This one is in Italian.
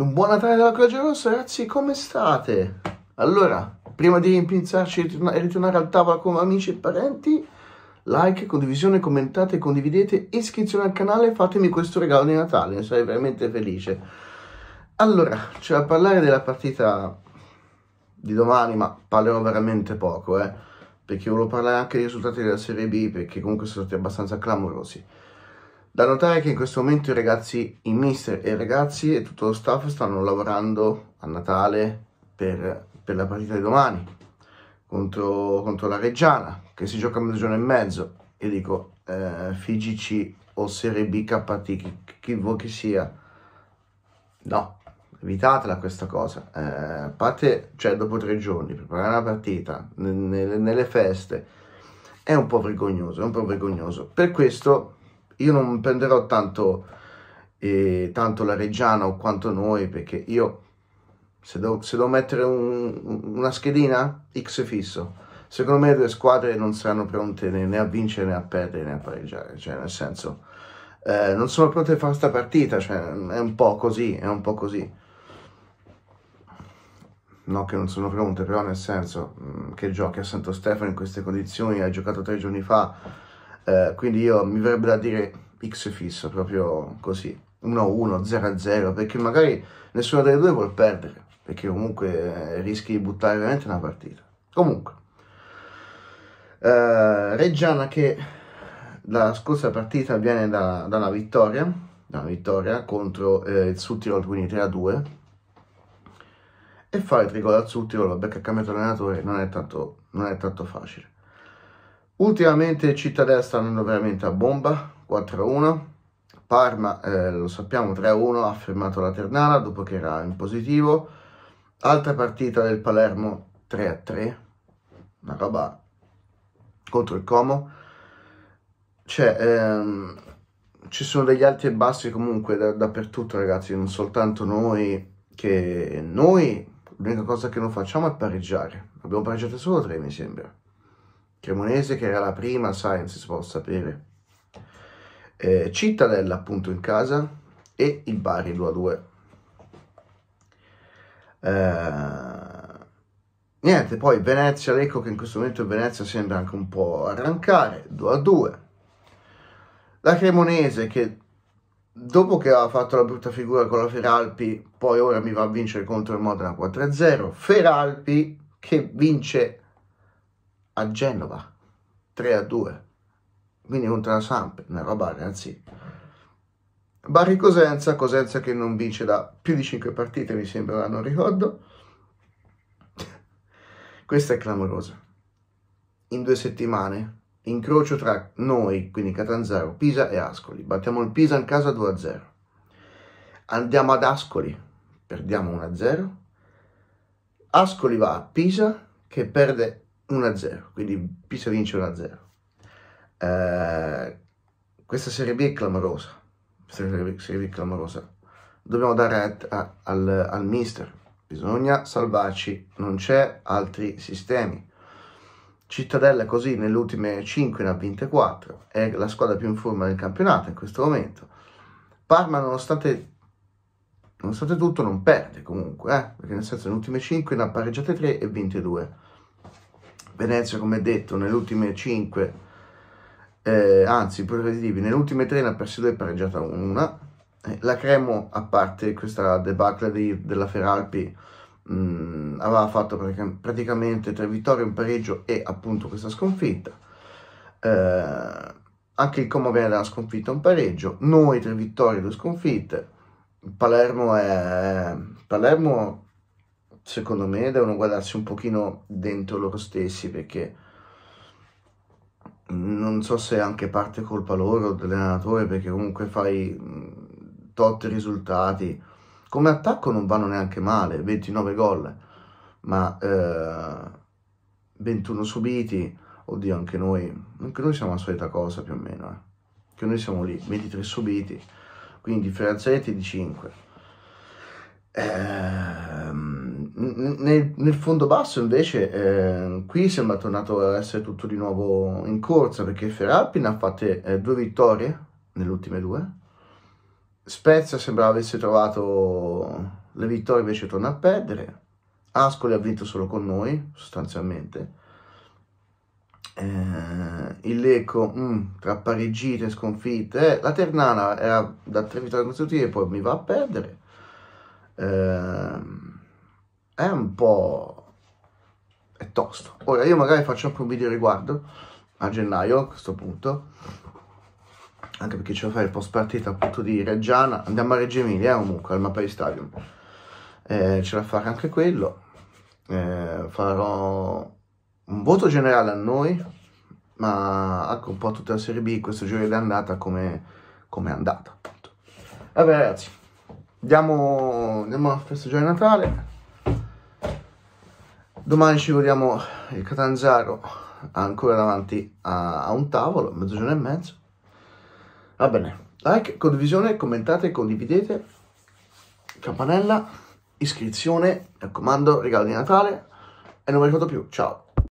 Un buon Natale dalla Croce Rossa, ragazzi, come state? Allora, prima di rimpinzarci e ritornare al tavolo con amici e parenti, like, condivisione, commentate, condividete, iscrizione al canale, e fatemi questo regalo di Natale, ne sarei veramente felice. Allora, c'è a parlare della partita di domani, ma parlerò veramente poco, eh, perché volevo parlare anche dei risultati della Serie B, perché comunque sono stati abbastanza clamorosi. Da notare che in questo momento i ragazzi, i mister e i ragazzi e tutto lo staff stanno lavorando a Natale per, per la partita di domani contro, contro, la Reggiana che si gioca a mezzogiorno e mezzo. Io dico eh, FIGC o Serie B KT, chi, chi vuoi che sia. No, evitatela questa cosa. Eh, a parte, cioè, dopo tre giorni, preparare una partita nelle, nelle feste è un po' vergognoso, è un po' vergognoso. Per questo io non prenderò tanto, eh, tanto la Reggiana o quanto noi, perché io se devo, se devo mettere un, una schedina, X fisso. Secondo me le due squadre non saranno pronte né, a vincere né a perdere né a pareggiare, cioè nel senso eh, non sono pronte a fare questa partita, cioè è un po' così, è un po' così. No che non sono pronte, però nel senso mh, mm, che giochi a Santo Stefano in queste condizioni, ha giocato tre giorni fa, eh, quindi io mi verrebbe da dire X fisso, proprio così, 1-1, 0-0, perché magari nessuna delle due vuol perdere, perché comunque eh, rischi di buttare veramente una partita. Comunque, eh, Reggiana che la scorsa partita viene da, da una vittoria, da una vittoria contro eh, il Suttirol, quindi 3-2, e fare il tricolo al Suttirol, perché ha cambiato allenatore, non è tanto, non è tanto facile. Ultimamente Cittadella sta andando veramente a bomba, 4-1. Parma, eh, lo sappiamo, 3-1, ha fermato la Ternana dopo che era in positivo. Altra partita del Palermo, 3-3. Una roba contro il Como. Cioè, ehm, ci sono degli alti e bassi comunque da, dappertutto, ragazzi, non soltanto noi, che noi l'unica cosa che non facciamo è pareggiare. Abbiamo pareggiato solo tre, mi sembra. Cremonese che era la prima, Science si può sapere. Eh, Cittadella appunto in casa e il Bari 2 a 2. Eh, niente, poi Venezia, ecco che in questo momento Venezia sembra anche un po' arrancare, 2 a 2. La Cremonese che dopo che ha fatto la brutta figura con la Feralpi, poi ora mi va a vincere contro il Modena 4-0. a Feralpi che vince a Genova 3 a 2 quindi contro la Samp una roba ragazzi Bari Cosenza Cosenza che non vince da più di 5 partite mi sembra non ricordo questa è clamorosa in due settimane incrocio tra noi quindi Catanzaro Pisa e Ascoli battiamo il Pisa in casa 2 a 0 andiamo ad Ascoli perdiamo 1 a 0 Ascoli va a Pisa che perde 1-0, quindi Pisa vince 1-0. Eh, questa Serie B è clamorosa, serie B, serie B clamorosa. Dobbiamo dare a, al, al mister, bisogna salvarci, non c'è altri sistemi. Cittadella così nelle ultime 5 ne ha vinte 4, è la squadra più in forma del campionato in questo momento. Parma nonostante, nonostante tutto non perde comunque, eh? perché nel senso nelle ultime 5 ne ha pareggiate 3 e vinte 2. Venezia, come detto, nelle ultime 5, eh, anzi, positivi, nelle ultime 3 ne ha perso 2 e pareggiata una. Eh, la Cremo, a parte questa debacle di, della Feralpi, mh, mm, aveva fatto praticamente tre vittorie, un pareggio e appunto questa sconfitta. Eh, anche il Como viene dalla sconfitta un pareggio, noi tre vittorie, due sconfitte. Palermo è Palermo secondo me devono guardarsi un pochino dentro loro stessi perché non so se è anche parte colpa loro dell'allenatore perché comunque fai tot risultati come attacco non vanno neanche male 29 gol ma eh, 21 subiti oddio anche noi anche noi siamo la solita cosa più o meno eh. che noi siamo lì 23 subiti quindi differenza di 5 eh, nel, nel, fondo basso invece eh, qui sembra tornato a essere tutto di nuovo in corsa perché Feralpin ha fatto eh, due vittorie nelle ultime due Spezia sembrava avesse trovato le vittorie invece torna a perdere Ascoli ha vinto solo con noi sostanzialmente eh, il Lecco mm, tra pareggite e sconfitte eh, la Ternana era da tre vittorie consecutive poi mi va a perdere eh, è un po'... è tosto. Ora io magari faccio anche un video riguardo a gennaio a questo punto, anche perché ce la fai il post partita appunto di Reggiana, andiamo a Reggio Emilia comunque al Mappai Stadium, eh, ce la farà anche quello, eh, farò un voto generale a noi, ma anche un po' tutta la Serie B, questo giro è andata come, come è andata appunto. Vabbè ragazzi, andiamo, andiamo a festeggiare Natale. Domani ci vediamo il Catanzaro ancora davanti a, a un tavolo, mezzogiorno e mezzo. Va bene, like, condivisione, commentate, condividete, campanella, iscrizione, mi raccomando, regalo di Natale e non vi ricordo più, ciao!